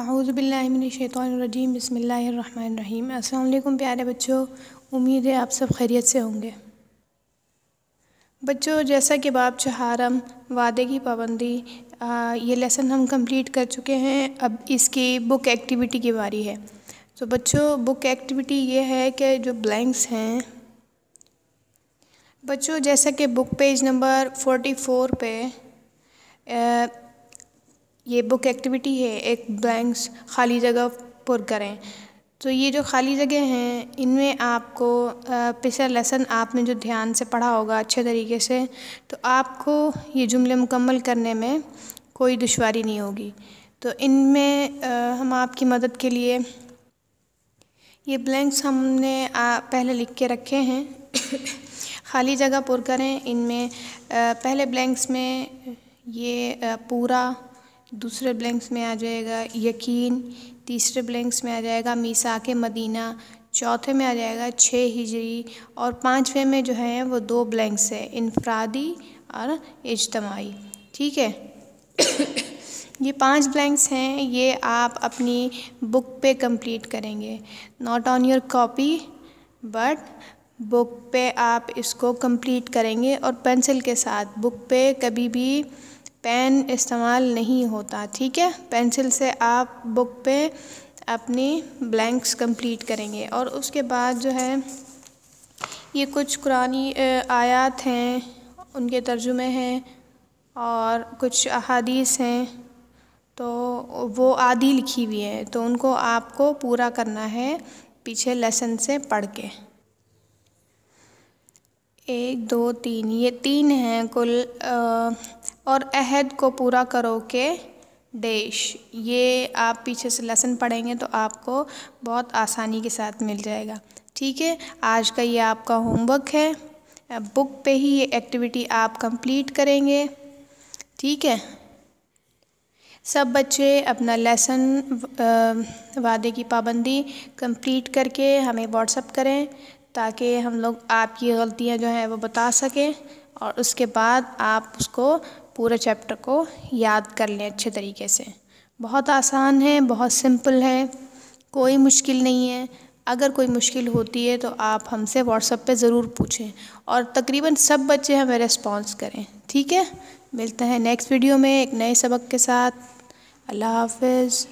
आउज़बिल्लिमिनशैतरजीम बसमीम अल्लाम प्यारे बच्चों उम्मीद है आप सब खैरियत से होंगे बच्चों जैसा कि बाप चहारम वादे की पाबंदी ये लेसन हम कंप्लीट कर चुके हैं अब इसकी बुक एक्टिविटी की बारी है तो बच्चों बुक एक्टिविटी ये है कि जो ब्लैंक्स हैं बच्चों जैसा कि book page number forty four पे ये बुक एक्टिविटी है एक ब्लैंक्स खाली जगह पुर करें तो ये जो खाली जगह हैं इनमें आपको पिछला लेसन आपने जो ध्यान से पढ़ा होगा अच्छे तरीके से तो आपको ये जुमले मुकम्मल करने में कोई दुशारी नहीं होगी तो इनमें हम आपकी मदद के लिए ये ब्लैंक्स हमने पहले लिख के रखे हैं खाली जगह पुर करें इनमें पहले ब्लैंक्स में ये पूरा दूसरे ब्लैंक्स में आ जाएगा यकीन तीसरे ब्लैंक्स में आ जाएगा के मदीना चौथे में आ जाएगा छः हिजरी और पाँचवें में जो है वो दो ब्लैंक्स है इनफरादी और इजतमाही ठीक है ये पांच ब्लैंक्स हैं ये आप अपनी बुक पे कंप्लीट करेंगे not on your copy but book पे आप इसको कंप्लीट करेंगे और पेंसिल के साथ बुक पे कभी भी पेन इस्तेमाल नहीं होता ठीक है पेंसिल से आप बुक पे अपनी ब्लैंक्स कंप्लीट करेंगे और उसके बाद जो है ये कुछ कुरानी आयात हैं उनके तर्जुमे हैं और कुछ अहादीस हैं तो वो आदि लिखी हुई है तो उनको आपको पूरा करना है पीछे लेसन से पढ़ के एक दो तीन ये तीन हैं कुल आ, और अहद को पूरा करो के देश ये आप पीछे से लेसन पढ़ेंगे तो आपको बहुत आसानी के साथ मिल जाएगा ठीक है आज का ये आपका होमवर्क है बुक पे ही ये एक्टिविटी आप कंप्लीट करेंगे ठीक है सब बच्चे अपना लेसन वादे की पाबंदी कंप्लीट करके हमें व्हाट्सअप करें ताकि हम लोग आपकी गलतियां जो हैं वो बता सकें और उसके बाद आप उसको पूरे चैप्टर को याद कर लें अच्छे तरीके से बहुत आसान है बहुत सिंपल है कोई मुश्किल नहीं है अगर कोई मुश्किल होती है तो आप हमसे व्हाट्सएप पे ज़रूर पूछें और तकरीबन सब बच्चे हमें रेस्पॉन्स करें ठीक है मिलते हैं नेक्स्ट वीडियो में एक नए सबक के साथ अल्लाह हाफिज़